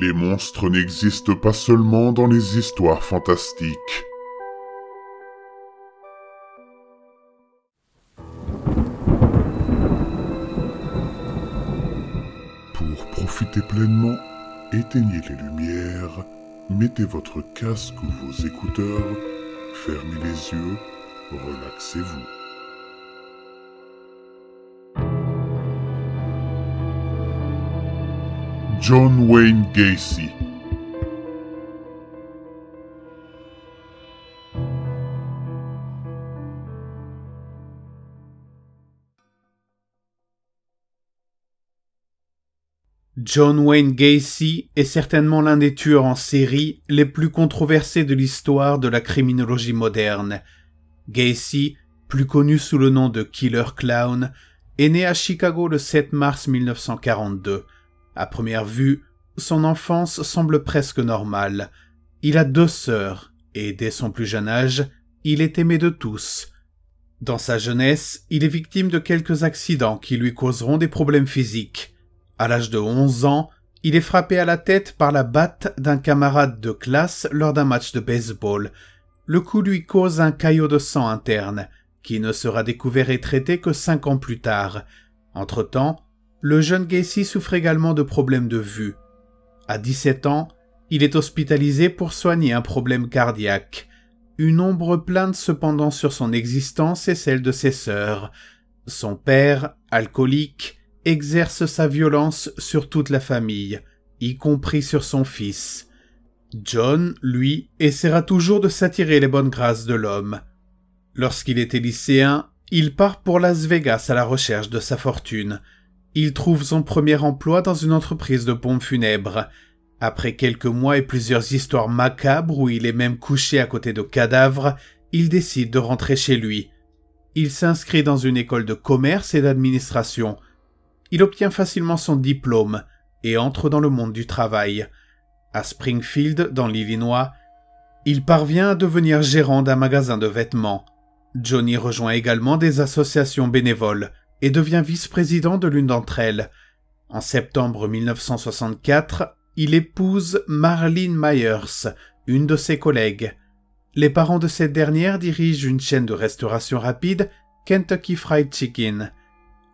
Les monstres n'existent pas seulement dans les histoires fantastiques. Pour profiter pleinement, éteignez les lumières, mettez votre casque ou vos écouteurs, fermez les yeux, relaxez-vous. John Wayne Gacy. John Wayne Gacy est certainement l'un des tueurs en série les plus controversés de l'histoire de la criminologie moderne. Gacy, plus connu sous le nom de Killer Clown, est né à Chicago le 7 mars 1942. À première vue, son enfance semble presque normale. Il a deux sœurs, et dès son plus jeune âge, il est aimé de tous. Dans sa jeunesse, il est victime de quelques accidents qui lui causeront des problèmes physiques. À l'âge de 11 ans, il est frappé à la tête par la batte d'un camarade de classe lors d'un match de baseball. Le coup lui cause un caillot de sang interne, qui ne sera découvert et traité que cinq ans plus tard. Entre-temps, le jeune Gacy souffre également de problèmes de vue. À 17 ans, il est hospitalisé pour soigner un problème cardiaque. Une ombre plainte cependant sur son existence et celle de ses sœurs. Son père, alcoolique, exerce sa violence sur toute la famille, y compris sur son fils. John, lui, essaiera toujours de s'attirer les bonnes grâces de l'homme. Lorsqu'il était lycéen, il part pour Las Vegas à la recherche de sa fortune. Il trouve son premier emploi dans une entreprise de pompes funèbres. Après quelques mois et plusieurs histoires macabres où il est même couché à côté de cadavres, il décide de rentrer chez lui. Il s'inscrit dans une école de commerce et d'administration. Il obtient facilement son diplôme et entre dans le monde du travail. À Springfield, dans l'Illinois, il parvient à devenir gérant d'un magasin de vêtements. Johnny rejoint également des associations bénévoles et devient vice-président de l'une d'entre elles. En septembre 1964, il épouse Marlene Myers, une de ses collègues. Les parents de cette dernière dirigent une chaîne de restauration rapide, Kentucky Fried Chicken.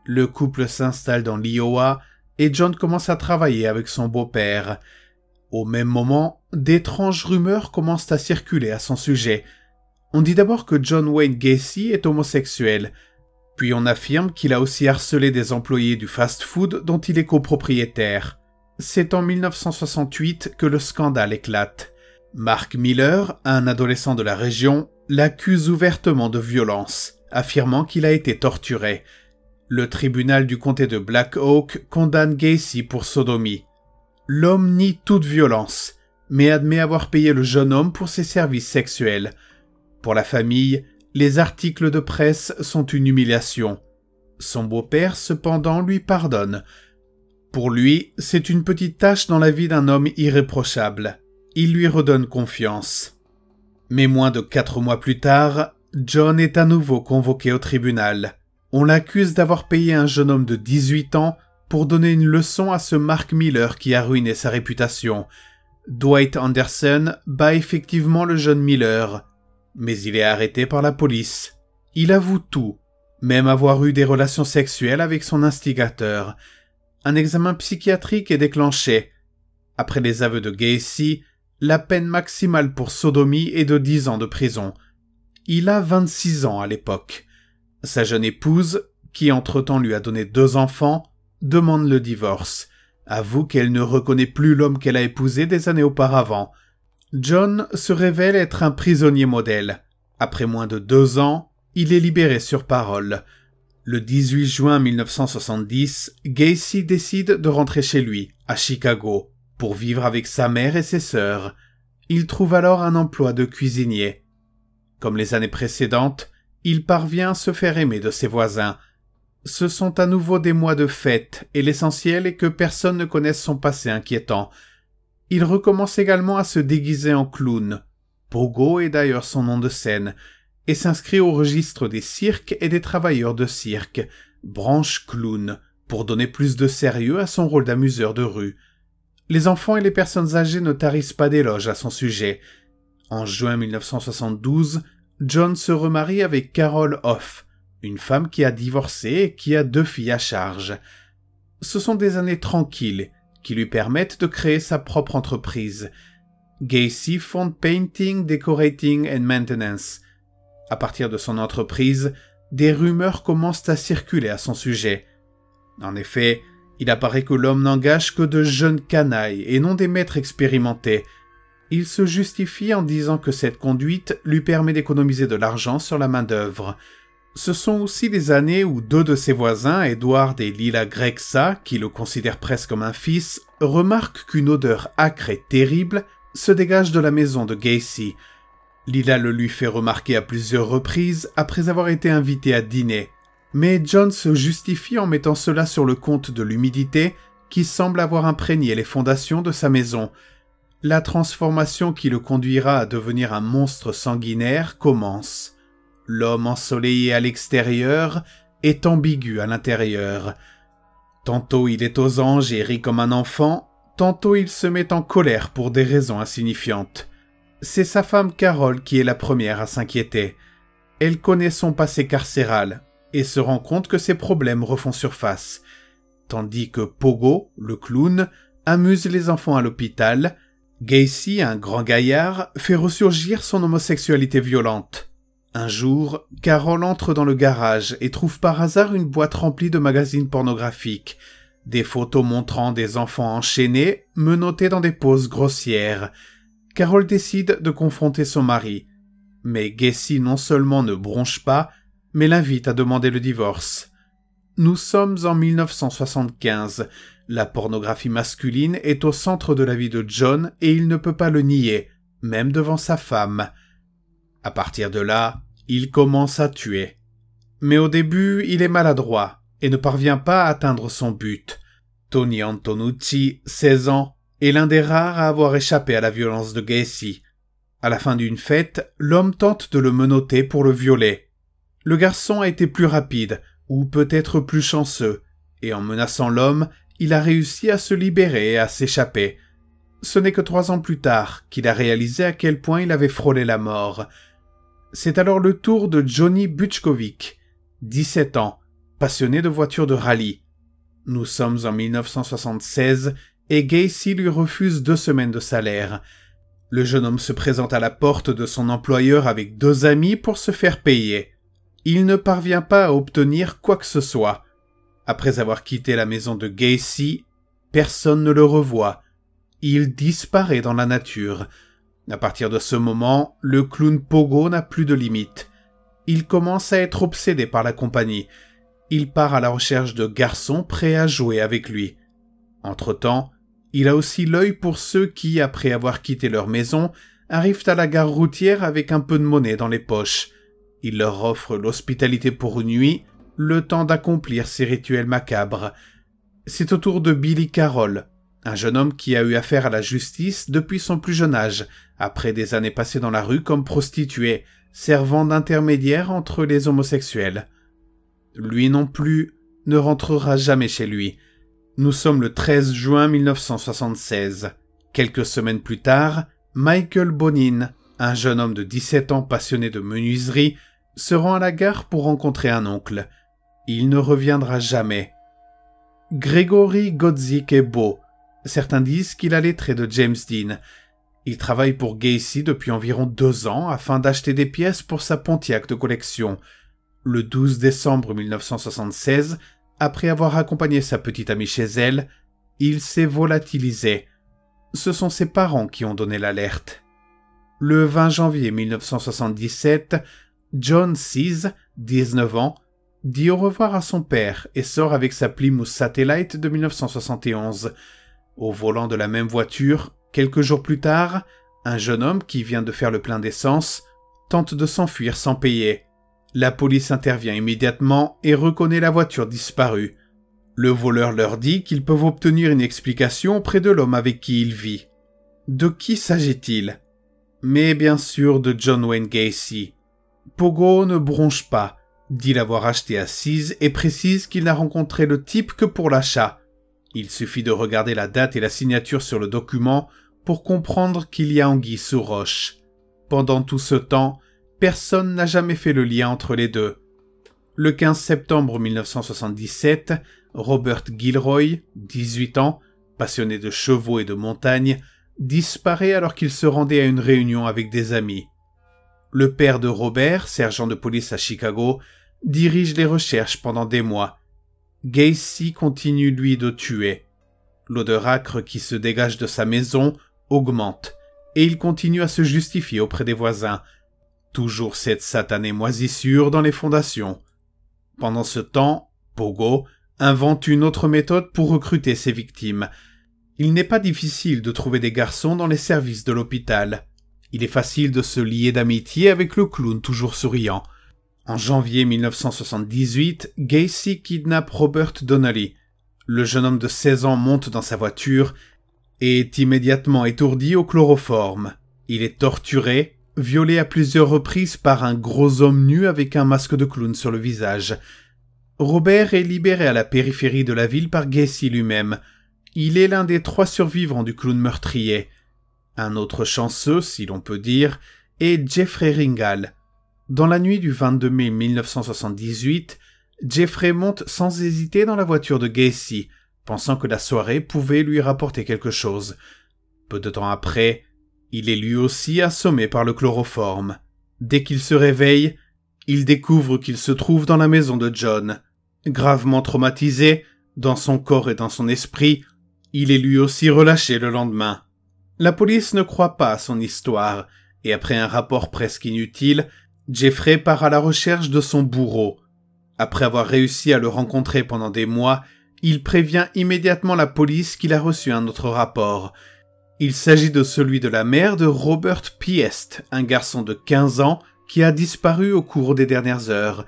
Le couple s'installe dans l'Iowa et John commence à travailler avec son beau-père. Au même moment, d'étranges rumeurs commencent à circuler à son sujet. On dit d'abord que John Wayne Gacy est homosexuel, puis on affirme qu'il a aussi harcelé des employés du fast-food dont il est copropriétaire. C'est en 1968 que le scandale éclate. Mark Miller, un adolescent de la région, l'accuse ouvertement de violence, affirmant qu'il a été torturé. Le tribunal du comté de Black Oak condamne Gacy pour sodomie. L'homme nie toute violence, mais admet avoir payé le jeune homme pour ses services sexuels. Pour la famille, les articles de presse sont une humiliation. Son beau-père, cependant, lui pardonne. Pour lui, c'est une petite tâche dans la vie d'un homme irréprochable. Il lui redonne confiance. Mais moins de quatre mois plus tard, John est à nouveau convoqué au tribunal. On l'accuse d'avoir payé un jeune homme de 18 ans pour donner une leçon à ce Mark Miller qui a ruiné sa réputation. Dwight Anderson bat effectivement le jeune Miller, mais il est arrêté par la police. Il avoue tout, même avoir eu des relations sexuelles avec son instigateur. Un examen psychiatrique est déclenché. Après les aveux de Gacy, la peine maximale pour sodomie est de 10 ans de prison. Il a 26 ans à l'époque. Sa jeune épouse, qui entre-temps lui a donné deux enfants, demande le divorce, avoue qu'elle ne reconnaît plus l'homme qu'elle a épousé des années auparavant, John se révèle être un prisonnier modèle. Après moins de deux ans, il est libéré sur parole. Le 18 juin 1970, Gacy décide de rentrer chez lui, à Chicago, pour vivre avec sa mère et ses sœurs. Il trouve alors un emploi de cuisinier. Comme les années précédentes, il parvient à se faire aimer de ses voisins. Ce sont à nouveau des mois de fête, et l'essentiel est que personne ne connaisse son passé inquiétant. Il recommence également à se déguiser en clown. Pogo est d'ailleurs son nom de scène, et s'inscrit au registre des cirques et des travailleurs de cirque, branche clown, pour donner plus de sérieux à son rôle d'amuseur de rue. Les enfants et les personnes âgées ne tarissent pas d'éloges à son sujet. En juin 1972, John se remarie avec Carol Hoff, une femme qui a divorcé et qui a deux filles à charge. Ce sont des années tranquilles, qui lui permettent de créer sa propre entreprise, Gacy Font Painting, Decorating and Maintenance. À partir de son entreprise, des rumeurs commencent à circuler à son sujet. En effet, il apparaît que l'homme n'engage que de jeunes canailles et non des maîtres expérimentés. Il se justifie en disant que cette conduite lui permet d'économiser de l'argent sur la main-d'œuvre. Ce sont aussi les années où deux de ses voisins, Edward et Lila Grexa, qui le considèrent presque comme un fils, remarquent qu'une odeur âcre et terrible se dégage de la maison de Gacy. Lila le lui fait remarquer à plusieurs reprises après avoir été invité à dîner, mais John se justifie en mettant cela sur le compte de l'humidité qui semble avoir imprégné les fondations de sa maison. La transformation qui le conduira à devenir un monstre sanguinaire commence. L'homme ensoleillé à l'extérieur est ambigu à l'intérieur. Tantôt il est aux anges et rit comme un enfant, tantôt il se met en colère pour des raisons insignifiantes. C'est sa femme Carole qui est la première à s'inquiéter. Elle connaît son passé carcéral et se rend compte que ses problèmes refont surface, tandis que Pogo, le clown, amuse les enfants à l'hôpital, Gacy, un grand gaillard, fait ressurgir son homosexualité violente. Un jour, Carol entre dans le garage et trouve par hasard une boîte remplie de magazines pornographiques, des photos montrant des enfants enchaînés, menottés dans des poses grossières. Carole décide de confronter son mari. Mais Gacy non seulement ne bronche pas, mais l'invite à demander le divorce. Nous sommes en 1975. La pornographie masculine est au centre de la vie de John et il ne peut pas le nier, même devant sa femme. À partir de là, il commence à tuer. Mais au début, il est maladroit et ne parvient pas à atteindre son but. Tony Antonucci, 16 ans, est l'un des rares à avoir échappé à la violence de Gacy. À la fin d'une fête, l'homme tente de le menotter pour le violer. Le garçon a été plus rapide, ou peut-être plus chanceux, et en menaçant l'homme, il a réussi à se libérer et à s'échapper. Ce n'est que trois ans plus tard qu'il a réalisé à quel point il avait frôlé la mort. C'est alors le tour de Johnny Butchkovic, 17 ans, passionné de voitures de rallye. Nous sommes en 1976 et Gacy lui refuse deux semaines de salaire. Le jeune homme se présente à la porte de son employeur avec deux amis pour se faire payer. Il ne parvient pas à obtenir quoi que ce soit. Après avoir quitté la maison de Gacy, personne ne le revoit. Il disparaît dans la nature. À partir de ce moment, le clown Pogo n'a plus de limites. Il commence à être obsédé par la compagnie. Il part à la recherche de garçons prêts à jouer avec lui. Entre-temps, il a aussi l'œil pour ceux qui, après avoir quitté leur maison, arrivent à la gare routière avec un peu de monnaie dans les poches. Il leur offre l'hospitalité pour une nuit, le temps d'accomplir ses rituels macabres. C'est au tour de Billy Carroll, un jeune homme qui a eu affaire à la justice depuis son plus jeune âge, après des années passées dans la rue comme prostituée, servant d'intermédiaire entre les homosexuels. Lui non plus ne rentrera jamais chez lui. Nous sommes le 13 juin 1976. Quelques semaines plus tard, Michael Bonin, un jeune homme de 17 ans passionné de menuiserie, se rend à la gare pour rencontrer un oncle. Il ne reviendra jamais. Grégory Godzik est beau, Certains disent qu'il a les traits de James Dean. Il travaille pour Gacy depuis environ deux ans afin d'acheter des pièces pour sa Pontiac de collection. Le 12 décembre 1976, après avoir accompagné sa petite amie chez elle, il s'est volatilisé. Ce sont ses parents qui ont donné l'alerte. Le 20 janvier 1977, John Seas, 19 ans, dit au revoir à son père et sort avec sa Plymouth Satellite de 1971. Au volant de la même voiture, quelques jours plus tard, un jeune homme qui vient de faire le plein d'essence tente de s'enfuir sans payer. La police intervient immédiatement et reconnaît la voiture disparue. Le voleur leur dit qu'ils peuvent obtenir une explication auprès de l'homme avec qui il vit. De qui s'agit-il Mais bien sûr de John Wayne Gacy. Pogo ne bronche pas, dit l'avoir acheté à et précise qu'il n'a rencontré le type que pour l'achat. Il suffit de regarder la date et la signature sur le document pour comprendre qu'il y a anguille sous roche. Pendant tout ce temps, personne n'a jamais fait le lien entre les deux. Le 15 septembre 1977, Robert Gilroy, 18 ans, passionné de chevaux et de montagnes, disparaît alors qu'il se rendait à une réunion avec des amis. Le père de Robert, sergent de police à Chicago, dirige les recherches pendant des mois Gacy continue lui de tuer. L'odeur acre qui se dégage de sa maison augmente, et il continue à se justifier auprès des voisins. Toujours cette satanée moisissure dans les fondations. Pendant ce temps, Pogo invente une autre méthode pour recruter ses victimes. Il n'est pas difficile de trouver des garçons dans les services de l'hôpital. Il est facile de se lier d'amitié avec le clown toujours souriant. En janvier 1978, Gacy kidnappe Robert Donnelly. Le jeune homme de 16 ans monte dans sa voiture et est immédiatement étourdi au chloroforme. Il est torturé, violé à plusieurs reprises par un gros homme nu avec un masque de clown sur le visage. Robert est libéré à la périphérie de la ville par Gacy lui-même. Il est l'un des trois survivants du clown meurtrier. Un autre chanceux, si l'on peut dire, est Jeffrey Ringal, dans la nuit du 22 mai 1978, Jeffrey monte sans hésiter dans la voiture de Gacy, pensant que la soirée pouvait lui rapporter quelque chose. Peu de temps après, il est lui aussi assommé par le chloroforme. Dès qu'il se réveille, il découvre qu'il se trouve dans la maison de John. Gravement traumatisé, dans son corps et dans son esprit, il est lui aussi relâché le lendemain. La police ne croit pas à son histoire, et après un rapport presque inutile, Jeffrey part à la recherche de son bourreau. Après avoir réussi à le rencontrer pendant des mois, il prévient immédiatement la police qu'il a reçu un autre rapport. Il s'agit de celui de la mère de Robert Piest, un garçon de 15 ans qui a disparu au cours des dernières heures.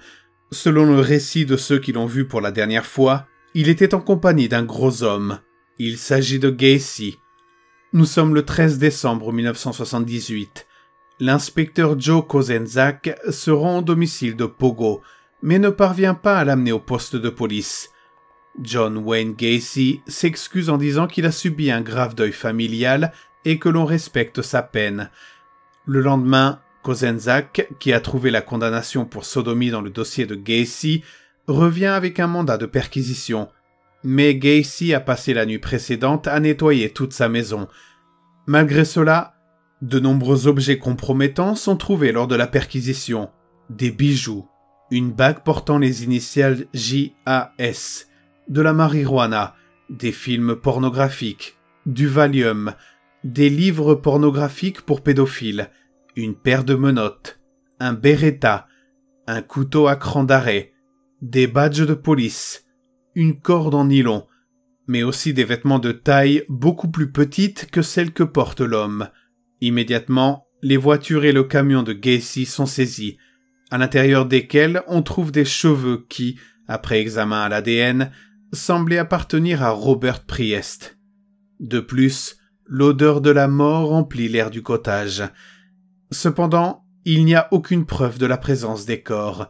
Selon le récit de ceux qui l'ont vu pour la dernière fois, il était en compagnie d'un gros homme. Il s'agit de Gacy. Nous sommes le 13 décembre 1978. L'inspecteur Joe Kozenzak se rend au domicile de Pogo, mais ne parvient pas à l'amener au poste de police. John Wayne Gacy s'excuse en disant qu'il a subi un grave deuil familial et que l'on respecte sa peine. Le lendemain, Kozenzak, qui a trouvé la condamnation pour sodomie dans le dossier de Gacy, revient avec un mandat de perquisition. Mais Gacy a passé la nuit précédente à nettoyer toute sa maison. Malgré cela, de nombreux objets compromettants sont trouvés lors de la perquisition. Des bijoux, une bague portant les initiales JAS, de la marijuana, des films pornographiques, du Valium, des livres pornographiques pour pédophiles, une paire de menottes, un beretta, un couteau à cran d'arrêt, des badges de police, une corde en nylon, mais aussi des vêtements de taille beaucoup plus petite que celles que porte l'homme, Immédiatement, les voitures et le camion de Gacy sont saisis, à l'intérieur desquels on trouve des cheveux qui, après examen à l'ADN, semblaient appartenir à Robert Priest. De plus, l'odeur de la mort remplit l'air du cottage. Cependant, il n'y a aucune preuve de la présence des corps.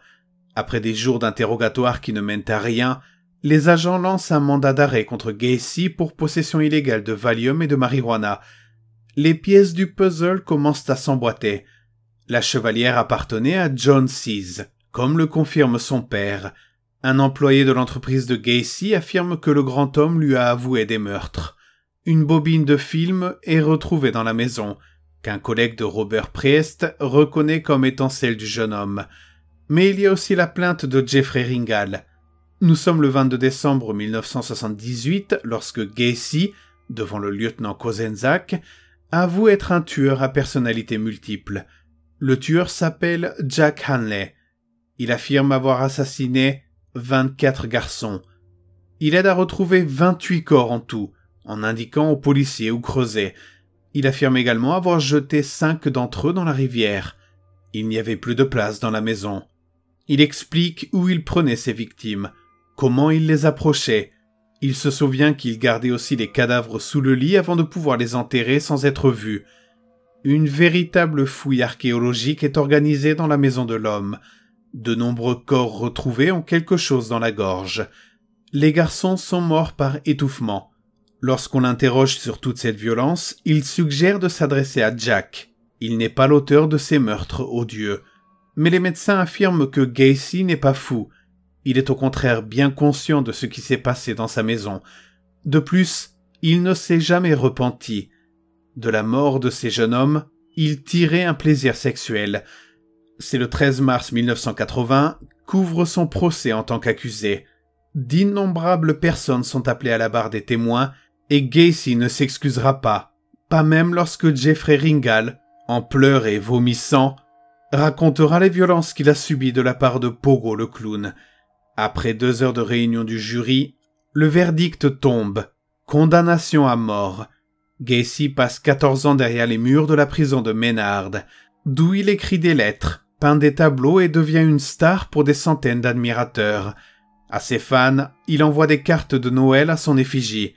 Après des jours d'interrogatoire qui ne mènent à rien, les agents lancent un mandat d'arrêt contre Gacy pour possession illégale de Valium et de marijuana, les pièces du puzzle commencent à s'emboîter. La chevalière appartenait à John Seas, comme le confirme son père. Un employé de l'entreprise de Gacy affirme que le grand homme lui a avoué des meurtres. Une bobine de film est retrouvée dans la maison, qu'un collègue de Robert Priest reconnaît comme étant celle du jeune homme. Mais il y a aussi la plainte de Jeffrey Ringal. Nous sommes le 22 décembre 1978 lorsque Gacy, devant le lieutenant Kozenzak, avoue être un tueur à personnalité multiple. Le tueur s'appelle Jack Hanley. Il affirme avoir assassiné 24 garçons. Il aide à retrouver 28 corps en tout, en indiquant aux policiers où creuser. Il affirme également avoir jeté cinq d'entre eux dans la rivière. Il n'y avait plus de place dans la maison. Il explique où il prenait ses victimes, comment il les approchait, il se souvient qu'il gardait aussi les cadavres sous le lit avant de pouvoir les enterrer sans être vu. Une véritable fouille archéologique est organisée dans la maison de l'homme. De nombreux corps retrouvés ont quelque chose dans la gorge. Les garçons sont morts par étouffement. Lorsqu'on l'interroge sur toute cette violence, il suggère de s'adresser à Jack. Il n'est pas l'auteur de ces meurtres odieux. Mais les médecins affirment que Gacy n'est pas fou, il est au contraire bien conscient de ce qui s'est passé dans sa maison. De plus, il ne s'est jamais repenti. De la mort de ces jeunes hommes, il tirait un plaisir sexuel. C'est le 13 mars 1980 qu'ouvre son procès en tant qu'accusé. D'innombrables personnes sont appelées à la barre des témoins et Gacy ne s'excusera pas, pas même lorsque Jeffrey Ringal, en pleurs et vomissant, racontera les violences qu'il a subies de la part de Pogo le clown. Après deux heures de réunion du jury, le verdict tombe. Condamnation à mort. Gacy passe 14 ans derrière les murs de la prison de Ménard, d'où il écrit des lettres, peint des tableaux et devient une star pour des centaines d'admirateurs. À ses fans, il envoie des cartes de Noël à son effigie.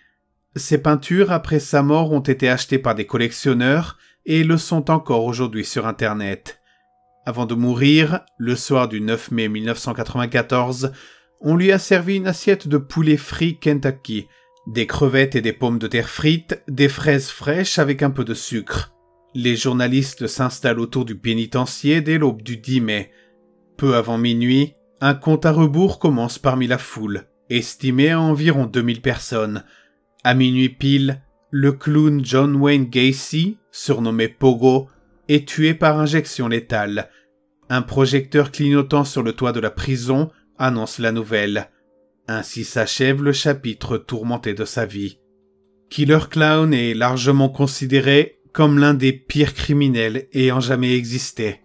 Ses peintures après sa mort ont été achetées par des collectionneurs et le sont encore aujourd'hui sur Internet. Avant de mourir, le soir du 9 mai 1994, on lui a servi une assiette de poulet frit Kentucky, des crevettes et des pommes de terre frites, des fraises fraîches avec un peu de sucre. Les journalistes s'installent autour du pénitencier dès l'aube du 10 mai. Peu avant minuit, un compte à rebours commence parmi la foule, estimé à environ 2000 personnes. À minuit pile, le clown John Wayne Gacy, surnommé Pogo, est tué par injection létale. Un projecteur clignotant sur le toit de la prison annonce la nouvelle. Ainsi s'achève le chapitre tourmenté de sa vie. Killer Clown est largement considéré comme l'un des pires criminels ayant jamais existé.